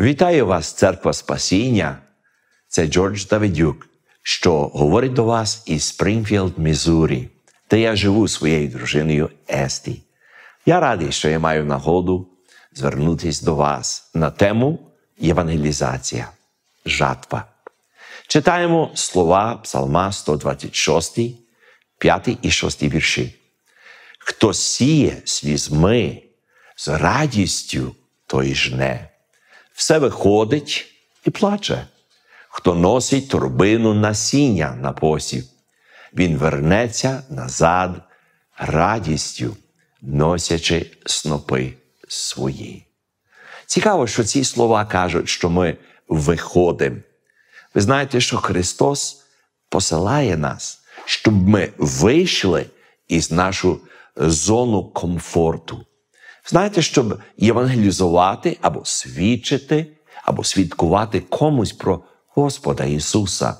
Вітаю вас, церква Спасіння! Це Джордж Давидюк, що говорить до вас із Спрінфілд, Мізурі, де я живу своєю дружиною Есті. Я радий, що я маю нагоду звернутися до вас на тему Євангелізація, жатва. Читаємо слова Псалма 126, 5 і 6 вірші. Хто сіє слізьми з радістю, той жне все виходить і плаче. Хто носить турбину насіння на посів, він вернеться назад радістю, носячи снопи свої. Цікаво, що ці слова кажуть, що ми виходимо. Ви знаєте, що Христос посилає нас, щоб ми вийшли із нашу зону комфорту, Знаєте, щоб євангелізувати або свідчити, або свідкувати комусь про Господа Ісуса,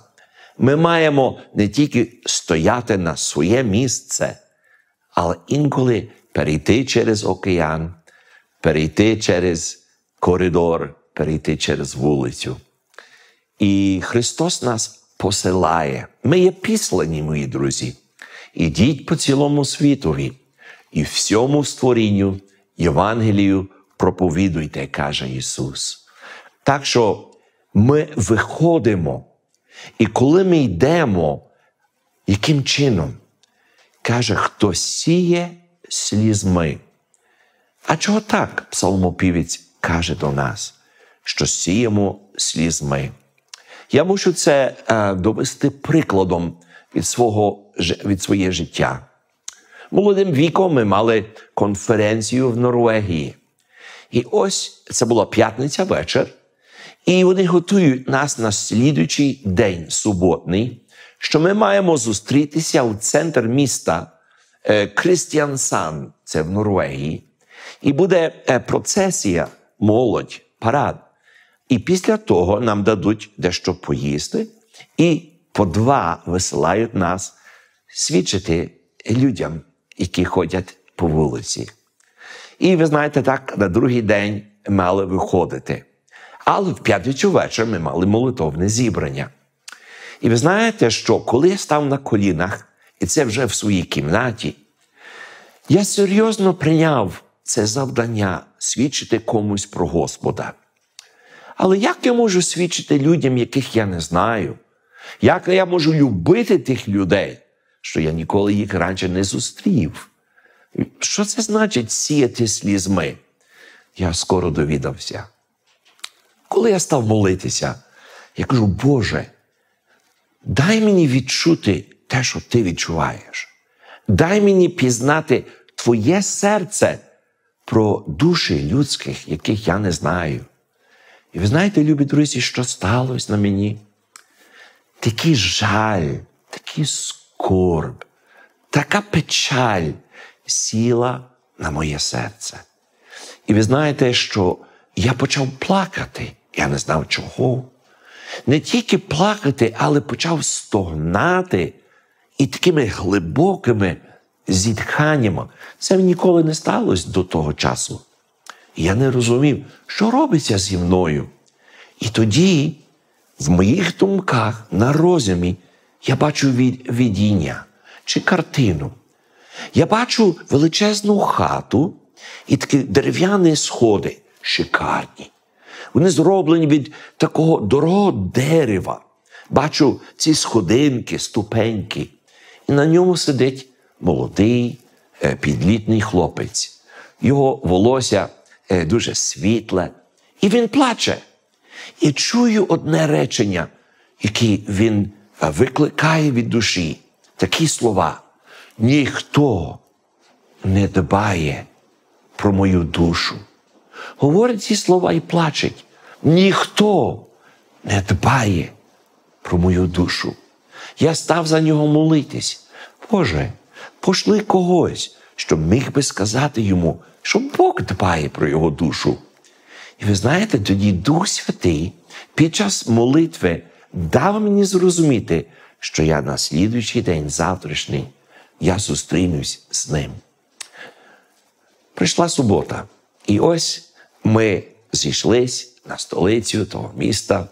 ми маємо не тільки стояти на своє місце, але інколи перейти через океан, перейти через коридор, перейти через вулицю. І Христос нас посилає. Ми є післані, мої друзі. Ідіть по цілому світові і всьому створінню. Євангелію проповідуйте, каже Ісус. Так що ми виходимо, і коли ми йдемо, яким чином? Каже, хто сіє слізми? А чого так псалмопівець каже до нас, що сіємо слізми? Я мушу це е, довести прикладом від свого, від своє життя молодим віком ми мали конференцію в Норвегії. І ось це була п'ятниця вечір, і вони готують нас на слідуючий день суботний, що ми маємо зустрітися в центр міста е, Крістіансан, це в Норвегії, і буде е, процесія, молодь, парад. І після того нам дадуть дещо поїсти, і по два висилають нас свідчити людям які ходять по вулиці. І ви знаєте, так на другий день мали виходити. Але в п'ятницю вечора ми мали молитовне зібрання. І ви знаєте, що коли я став на колінах, і це вже в своїй кімнаті, я серйозно прийняв це завдання свідчити комусь про Господа. Але як я можу свідчити людям, яких я не знаю? Як я можу любити тих людей, що я ніколи їх раніше не зустрів. Що це значить сіяти слізми? Я скоро довідався. Коли я став молитися, я кажу, Боже, дай мені відчути те, що ти відчуваєш. Дай мені пізнати Твоє серце про душі людських, яких я не знаю. І ви знаєте, любі друзі, що сталося на мені? Такий жаль, такий скорб скорб, така печаль сіла на моє серце. І ви знаєте, що я почав плакати, я не знав чого. Не тільки плакати, але почав стогнати і такими глибокими зітханнями. Це ніколи не сталося до того часу. Я не розумів, що робиться зі мною. І тоді, в моїх думках, на розумі, я бачу видіння чи картину. Я бачу величезну хату і такі дерев'яні сходи шикарні. Вони зроблені від такого дорогого дерева. Бачу ці сходинки, ступеньки. І на ньому сидить молодий е, підлітний хлопець. Його волосся е, дуже світле. І він плаче. І чую одне речення, яке він викликає від душі такі слова. Ніхто не дбає про мою душу. Говорить ці слова і плачеть. Ніхто не дбає про мою душу. Я став за нього молитись. Боже, пошли когось, щоб міг би сказати йому, що Бог дбає про його душу. І ви знаєте, тоді Дух Святий під час молитви дав мені зрозуміти, що я на слідуючий день завтрашній я зустрінусь з ним. Прийшла субота, і ось ми зійшлись на столицю того міста,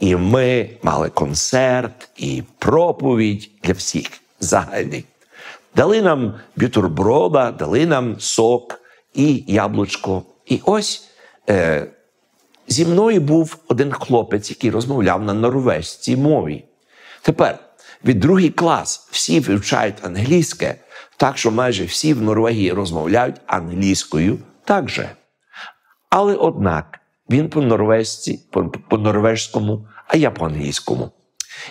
і ми мали концерт і проповідь для всіх загальний. Дали нам бютурброда, дали нам сок і яблучко. І ось е, зі мною був один хлопець, який розмовляв на норвезькій мові. Тепер від другий клас всі вивчають англійське, так що майже всі в Норвегії розмовляють англійською так же. Але однак він по норвезці, по норвежському, а я по англійському.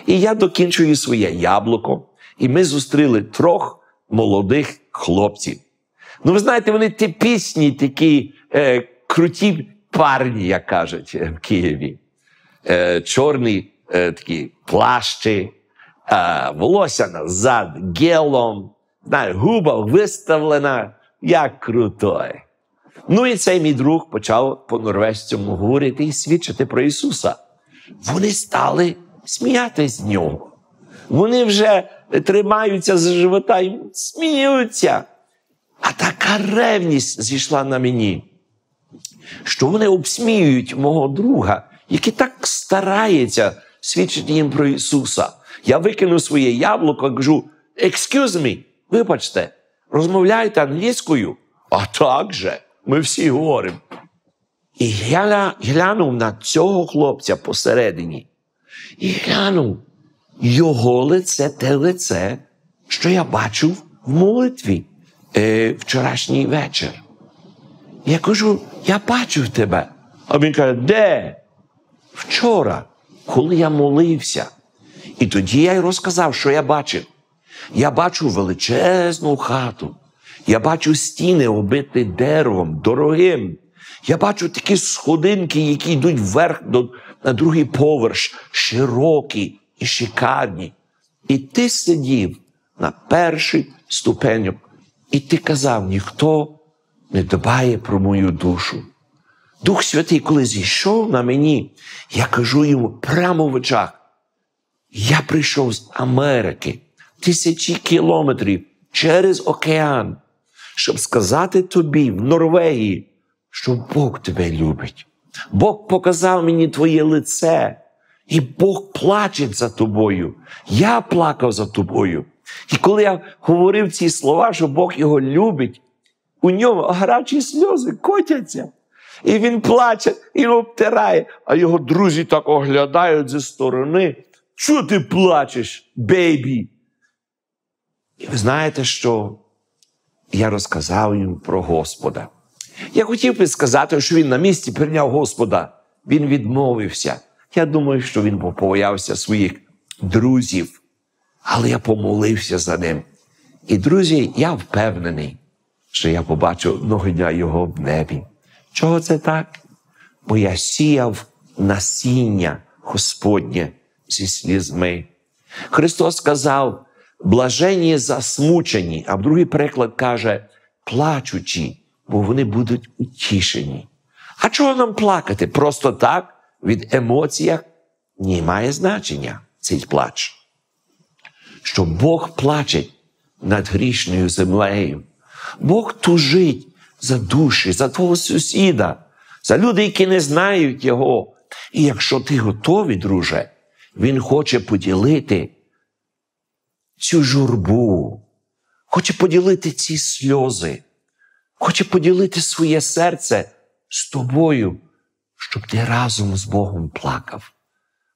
І я докінчую своє яблуко, і ми зустріли трьох молодих хлопців. Ну, ви знаєте, вони типічні такі е, круті парні, як кажуть е, в Києві, е, чорні е, такі плащі, волосся назад гелом, знаю, губа виставлена, як крутой. Ну і цей мій друг почав по норвежцьому говорити і свідчити про Ісуса. Вони стали сміятись з нього. Вони вже тримаються за живота і сміються. А така ревність зійшла на мені що вони обсміюють мого друга, який так старається свідчити їм про Ісуса. Я викину своє яблуко, кажу: «Excuse me, вибачте, розмовляйте англійською, а так же, ми всі говоримо. І я глянув на цього хлопця посередині. І глянув його лице, те лице, що я бачив в молитві е, вчорашній вечір. Я кажу, я бачив тебе. А він каже, де? Вчора, коли я молився. І тоді я й розказав, що я бачив. Я бачу величезну хату. Я бачу стіни оббиті деревом, дорогим. Я бачу такі сходинки, які йдуть вверх до, на другий поверх, широкі і шикарні. І ти сидів на першій ступеню, і ти казав, ніхто не дбає про мою душу. Дух Святий, коли зійшов на мені, я кажу йому прямо в очах. Я прийшов з Америки тисячі кілометрів через океан, щоб сказати тобі в Норвегії, що Бог тебе любить. Бог показав мені твоє лице, і Бог плаче за тобою. Я плакав за тобою. І коли я говорив ці слова, що Бог його любить, у нього гарячі сльози котяться. І він плаче і обтирає. А його друзі так оглядають зі сторони. Чого ти плачеш, бейбі? І ви знаєте, що я розказав їм про Господа. Я хотів би сказати, що він на місці прийняв Господа. Він відмовився. Я думаю, що він побоявся своїх друзів. Але я помолився за ним. І друзі, я впевнений, що я побачив одного дня його в небі. Чого це так? Бо я сіяв насіння Господнє зі слізми. Христос сказав, блажені засмучені, а в другий приклад каже, плачучі, бо вони будуть утішені. А чого нам плакати? Просто так, від емоцій? не має значення цей плач. Що Бог плаче над грішною землею, Бог тужить за душі, за твого сусіда, за люди, які не знають Його. І якщо ти готовий, друже, Він хоче поділити цю журбу, хоче поділити ці сльози, хоче поділити своє серце з тобою, щоб ти разом з Богом плакав.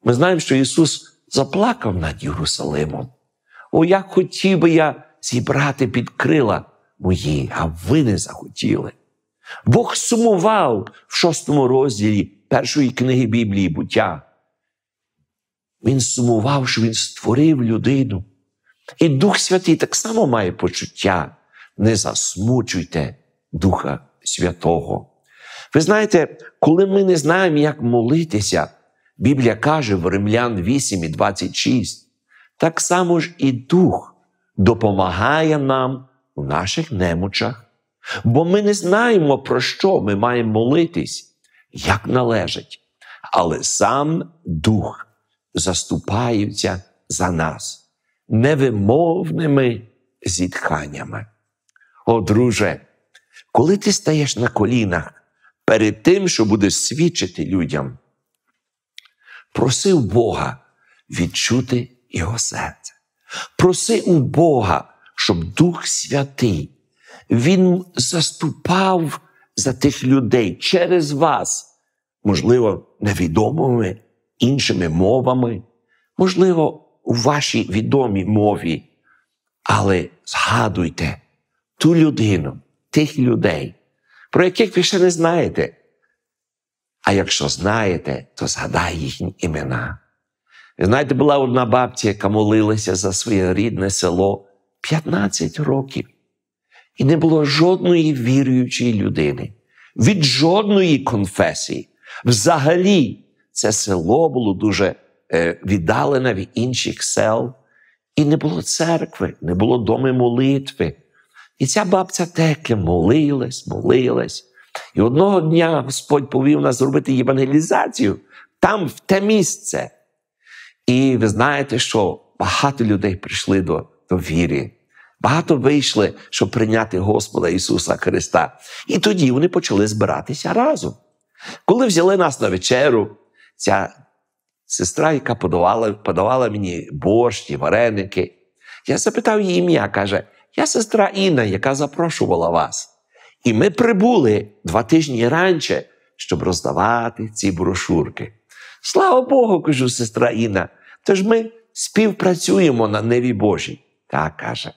Ми знаємо, що Ісус заплакав над Єрусалимом. О, як хотів би я зібрати під крила мої, а ви не захотіли. Бог сумував в шостому розділі першої книги Біблії буття. Він сумував, що він створив людину. І Дух Святий так само має почуття. Не засмучуйте Духа Святого. Ви знаєте, коли ми не знаємо, як молитися, Біблія каже в Римлян 8 і 26, так само ж і Дух допомагає нам в наших немочах, бо ми не знаємо, про що ми маємо молитись, як належить. Але сам Дух заступається за нас невимовними зітханнями. О, друже, коли ти стаєш на колінах перед тим, що будеш свідчити людям, просив Бога відчути його серце. Проси у Бога щоб Дух Святий Він заступав за тих людей через вас, можливо, невідомими іншими мовами, можливо, у вашій відомій мові. Але згадуйте ту людину, тих людей, про яких ви ще не знаєте. А якщо знаєте, то згадай їхні імена. знаєте, була одна бабця, яка молилася за своє рідне село, 15 років. І не було жодної віруючої людини, від жодної конфесії. Взагалі, це село було дуже е, віддалене від інших сел. І не було церкви, не було доми молитви. І ця бабця Текля молилась, молилась. І одного дня Господь повів нас зробити євангелізацію там, в те місце. І ви знаєте, що багато людей прийшли до до віри. Багато вийшли, щоб прийняти Господа Ісуса Христа. І тоді вони почали збиратися разом. Коли взяли нас на вечеру, ця сестра, яка подавала подавала мені борщі, вареники, я запитав її ім'я, каже: Я сестра Інна, яка запрошувала вас. І ми прибули два тижні раніше, щоб роздавати ці брошурки. Слава Богу, кажу сестра Інна, тож ми співпрацюємо на Неві Божій. Та каже.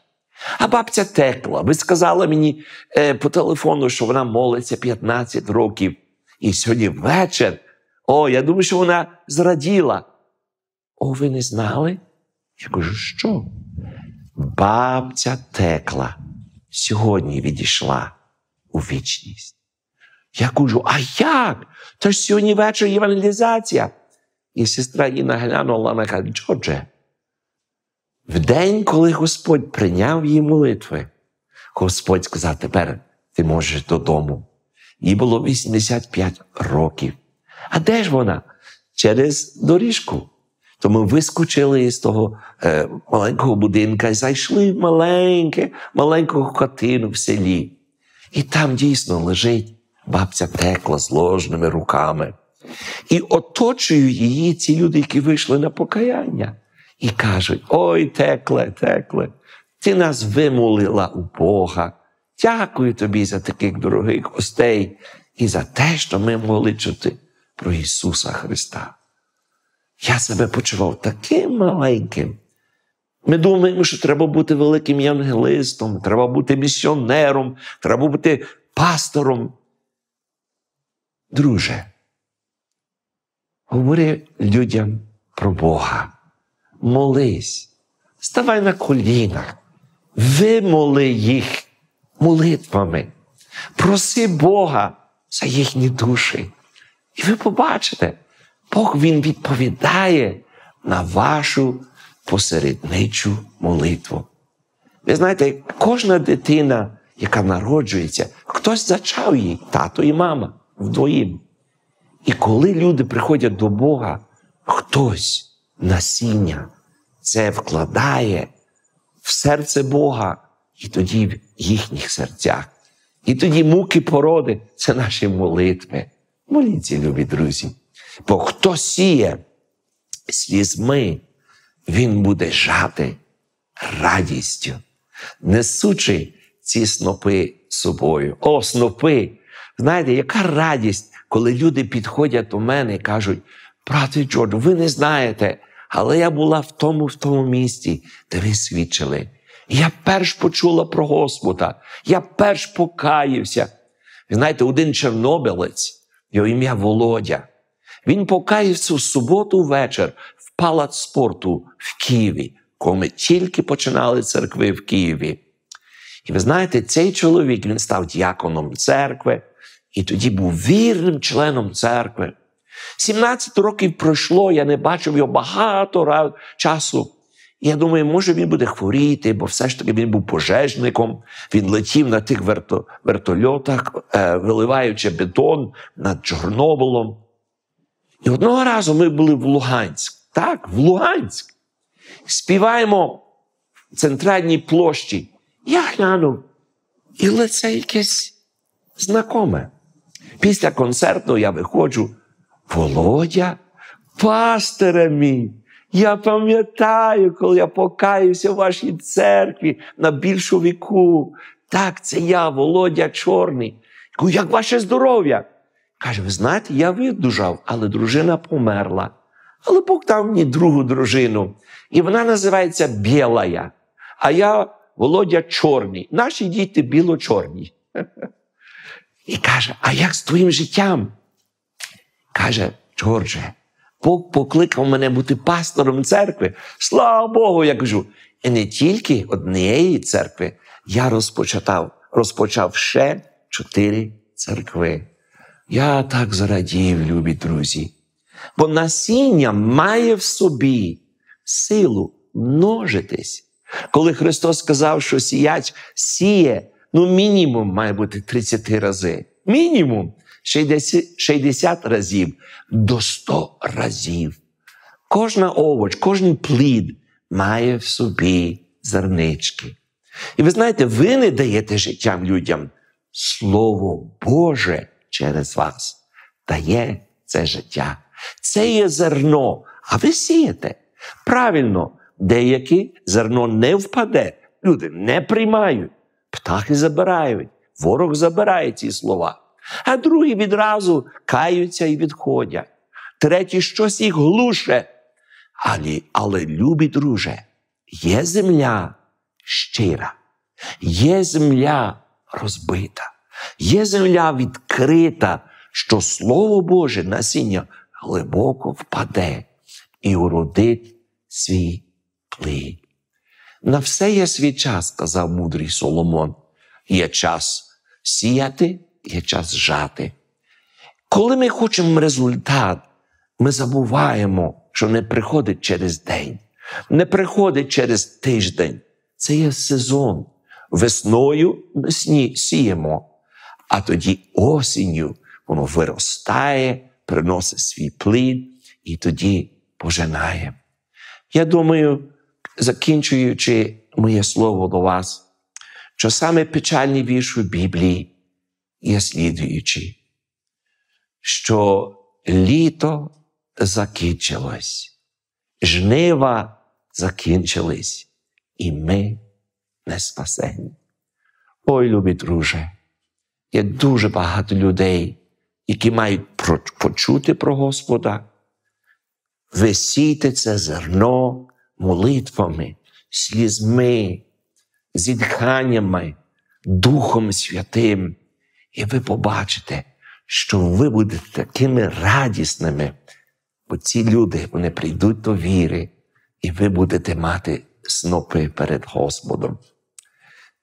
А бабця текла. Ви сказала мені е, по телефону, що вона молиться 15 років. І сьогодні вечір. О, я думаю, що вона зраділа. О, ви не знали? Я кажу, що? Бабця текла сьогодні відійшла у вічність. Я кажу, а як? Та ж сьогодні вечір євангелізація. І сестра її наглянула, на каже, Джордже, в день, коли Господь прийняв її молитви, Господь сказав: тепер ти можеш додому. Їй було 85 років. А де ж вона? Через доріжку. Тому вискочили із того е, маленького будинка і зайшли в маленьке, маленьку хатину в селі. І там дійсно лежить бабця текла з ложними руками. І оточують її ці люди, які вийшли на покаяння і кажуть: Ой, текле, текле, ти нас вимолила у Бога. Дякую тобі за таких дорогих гостей і за те, що ми могли чути про Ісуса Христа. Я себе почував таким маленьким. Ми думаємо, що треба бути великим євангелистом, треба бути місіонером, треба бути пастором. Друже, говори людям про Бога молись, ставай на коліна, вимоли їх молитвами, проси Бога за їхні душі. І ви побачите, Бог Він відповідає на вашу посередничу молитву. Ви знаєте, кожна дитина, яка народжується, хтось зачав її, тато і мама вдвоєм. І коли люди приходять до Бога, хтось насіння це вкладає в серце Бога і тоді в їхніх серцях. І тоді муки породи це наші молитви. Моліться, любі друзі. Бо хто сіє слізьми, він буде жати радістю, несучи ці снопи собою. О, снопи! Знаєте, яка радість, коли люди підходять до мене і кажуть: брате Джордж, ви не знаєте, але я була в тому в тому місці, де ви свідчили. Я перш почула про Господа, я перш покаявся. Ви знаєте, один чорнобилець, його ім'я Володя, він покаявся в суботу вечір в палац спорту в Києві, коли ми тільки починали церкви в Києві. І ви знаєте, цей чоловік він став дяконом церкви і тоді був вірним членом церкви. 17 років пройшло, я не бачив його багато часу. Я думаю, може він буде хворіти, бо все ж таки він був пожежником, він летів на тих вертольотах, е, виливаючи бетон над Чорнобилом. І одного разу ми були в Луганськ. Так, в Луганськ. Співаємо в центральній площі. Я глянув, і лице якесь знакоме. Після концерту я виходжу. Володя, пастире мій, я пам'ятаю, коли я покаюся в вашій церкві на більшу віку. Так, це я, Володя Чорний. Кажу, як ваше здоров'я? Каже, ви знаєте, я видужав, але дружина померла. Але Бог дав мені другу дружину. І вона називається Білая. А я, Володя, чорний. Наші діти біло-чорні. І каже: а як з твоїм життям? каже, Джордже, Бог покликав мене бути пастором церкви. Слава Богу, я кажу. І не тільки однієї церкви я розпочатав, розпочав ще чотири церкви. Я так зрадів, любі друзі. Бо насіння має в собі силу множитись. Коли Христос сказав, що сіяч сіє, ну мінімум має бути 30 рази. Мінімум. 60, 60 разів до 100 разів. Кожна овоч, кожен плід має в собі зернички. І ви знаєте, ви не даєте життям людям Слово Боже через вас дає це життя. Це є зерно, а ви сієте. Правильно, деякі зерно не впаде, люди не приймають, птахи забирають, ворог забирає ці слова а другі відразу каються і відходять. Треті щось їх глуше. Але, але любі, друже, є земля щира, є земля розбита, є земля відкрита, що Слово Боже насіння глибоко впаде і уродить свій плід. На все є свій час, сказав мудрий Соломон. Є час сіяти, є час жати. Коли ми хочемо результат, ми забуваємо, що не приходить через день, не приходить через тиждень. Це є сезон. Весною весні сіємо, а тоді осінню воно виростає, приносить свій плід і тоді пожинає. Я думаю, закінчуючи моє слово до вас, що саме печальні вірші в Біблії є слідуючий, що літо закінчилось, жнива закінчились, і ми не спасені. Ой, любі друже, є дуже багато людей, які мають почути про Господа. висіти це зерно молитвами, слізьми, зітханнями, Духом Святим. І ви побачите, що ви будете такими радісними, бо ці люди вони прийдуть до віри, і ви будете мати снопи перед Господом.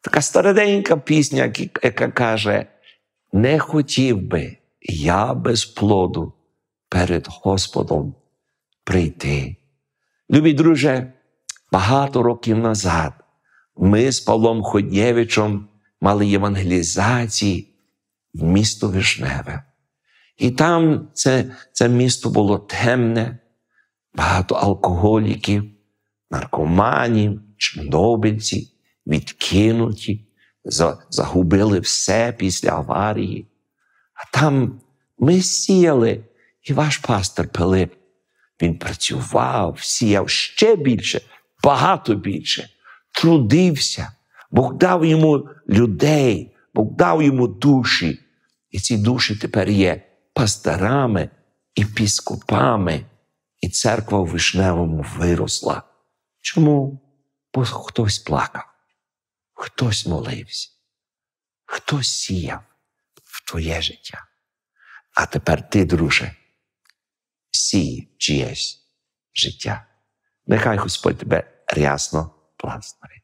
Така староденька пісня, яка каже: не хотів би я без плоду перед Господом прийти. Любі, друже, багато років назад ми з Павлом Ходєвичем мали євангелізації в місто Вишневе. І там це, це місто було темне, багато алкоголіків, наркоманів, чорнобильців, відкинуті, загубили все після аварії. А там ми сіяли, і ваш пастор Пилип, він працював, сіяв ще більше, багато більше, трудився, Бог дав йому людей, Бог дав йому душі. І ці душі тепер є пастирами епіскопами, і церква в вишневому виросла. Чому? Бо хтось плакав, хтось молився, хтось сіяв в твоє життя. А тепер ти, друже, сій чиєсь життя. Нехай Господь тебе рясно благословить.